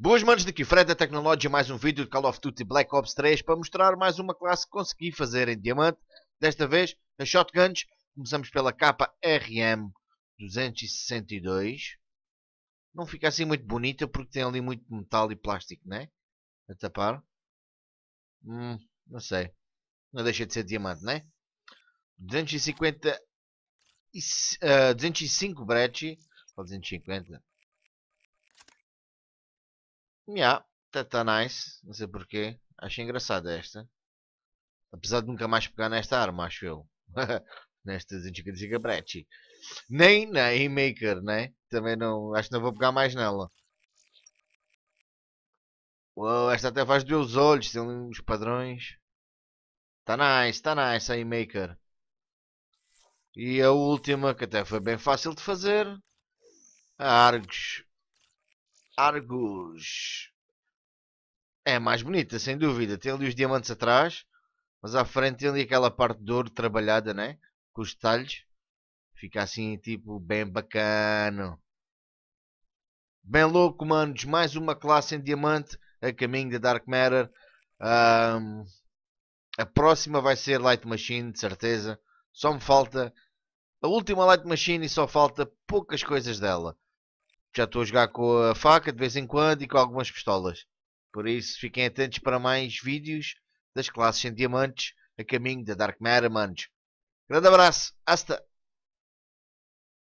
Boas manos daqui, Fred da Tecnologia, mais um vídeo de Call of Duty Black Ops 3 para mostrar mais uma classe que consegui fazer em diamante. Desta vez, as shotguns. Começamos pela capa RM262. Não fica assim muito bonita porque tem ali muito metal e plástico, né? A tapar. Hum, não sei. Não deixa de ser diamante, né? 250... uh, 205 brete Ou 250. Yeah, tá, tá nice. Não sei porquê. Achei engraçada esta. Apesar de nunca mais pegar nesta arma, acho eu. Nesta Zinchica Zigabretti. Nem na Maker, né? Também não. Acho que não vou pegar mais nela. Uou, esta até faz doer os olhos. Tem uns padrões. Tá nice, tá nice a Maker. E a última, que até foi bem fácil de fazer. A Argos Argus. É mais bonita, sem dúvida. Tem ali os diamantes atrás, mas à frente tem ali aquela parte de ouro trabalhada, né? Com os detalhes. Fica assim, tipo, bem bacana, Bem louco, manos. Mais uma classe em diamante a caminho da Dark Matter. Um, a próxima vai ser Light Machine, de certeza. Só me falta a última Light Machine e só falta poucas coisas dela já estou a jogar com a faca de vez em quando e com algumas pistolas. Por isso, fiquem atentos para mais vídeos das classes em diamantes a caminho da Dark Matter, manos. Grande abraço, hasta!